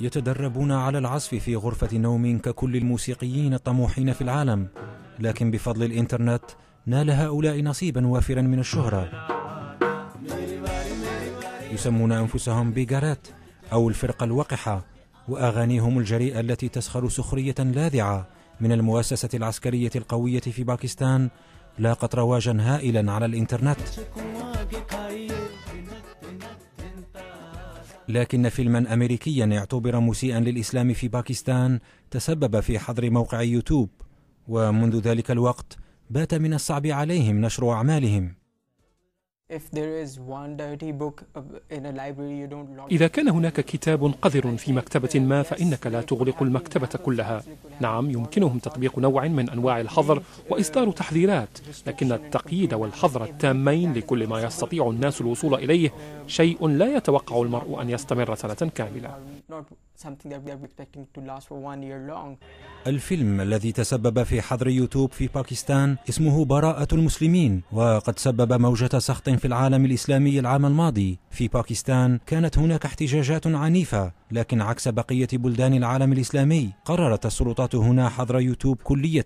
يتدربون على العزف في غرفة نوم ككل الموسيقيين الطموحين في العالم لكن بفضل الإنترنت نال هؤلاء نصيبا وافرا من الشهرة يسمون أنفسهم بيغارات أو الفرقة الوقحة وأغانيهم الجريئة التي تسخر سخرية لاذعة من المؤسسة العسكرية القوية في باكستان لاقت رواجا هائلا على الإنترنت لكن فيلما أمريكيا اعتبر مسيئا للإسلام في باكستان تسبب في حظر موقع يوتيوب ومنذ ذلك الوقت بات من الصعب عليهم نشر أعمالهم Uh, إذا كان هناك كتاب قذر في مكتبة ما فإنك لا تغلق المكتبة كلها. نعم، يمكنهم تطبيق نوع من أنواع الحظر وإصدار تحذيرات، لكن التقييد والحظر التامين لكل ما يستطيع الناس الوصول إليه شيء لا يتوقع المرء أن يستمر سنة كاملة. الفيلم الذي تسبب في حظر يوتيوب في باكستان اسمه براءة المسلمين، وقد سبب موجة سخط في العالم الإسلامي العام الماضي في باكستان كانت هناك احتجاجات عنيفة لكن عكس بقية بلدان العالم الإسلامي قررت السلطات هنا حظر يوتيوب كلية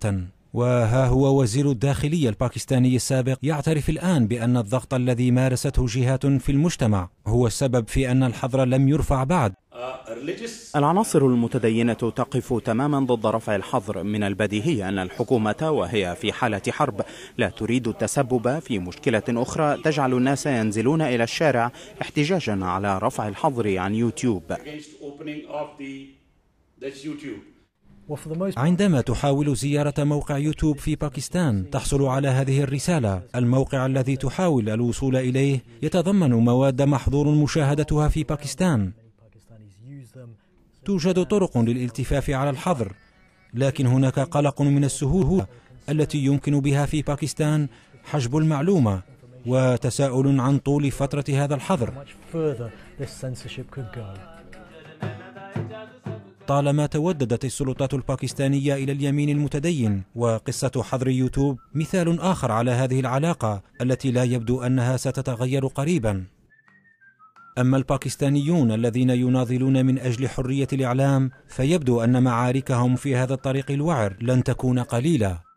وها هو وزير الداخلية الباكستاني السابق يعترف الآن بأن الضغط الذي مارسته جهات في المجتمع هو السبب في أن الحظر لم يرفع بعد العناصر المتدينة تقف تماما ضد رفع الحظر من البديهي أن الحكومة وهي في حالة حرب لا تريد التسبب في مشكلة أخرى تجعل الناس ينزلون إلى الشارع احتجاجا على رفع الحظر عن يوتيوب عندما تحاول زيارة موقع يوتيوب في باكستان تحصل على هذه الرسالة الموقع الذي تحاول الوصول إليه يتضمن مواد محظور مشاهدتها في باكستان توجد طرق للالتفاف على الحظر لكن هناك قلق من السهولة التي يمكن بها في باكستان حجب المعلومة وتساؤل عن طول فترة هذا الحظر طالما توددت السلطات الباكستانية إلى اليمين المتدين وقصة حظر يوتيوب مثال آخر على هذه العلاقة التي لا يبدو أنها ستتغير قريبا أما الباكستانيون الذين يناضلون من أجل حرية الإعلام فيبدو أن معاركهم في هذا الطريق الوعر لن تكون قليلة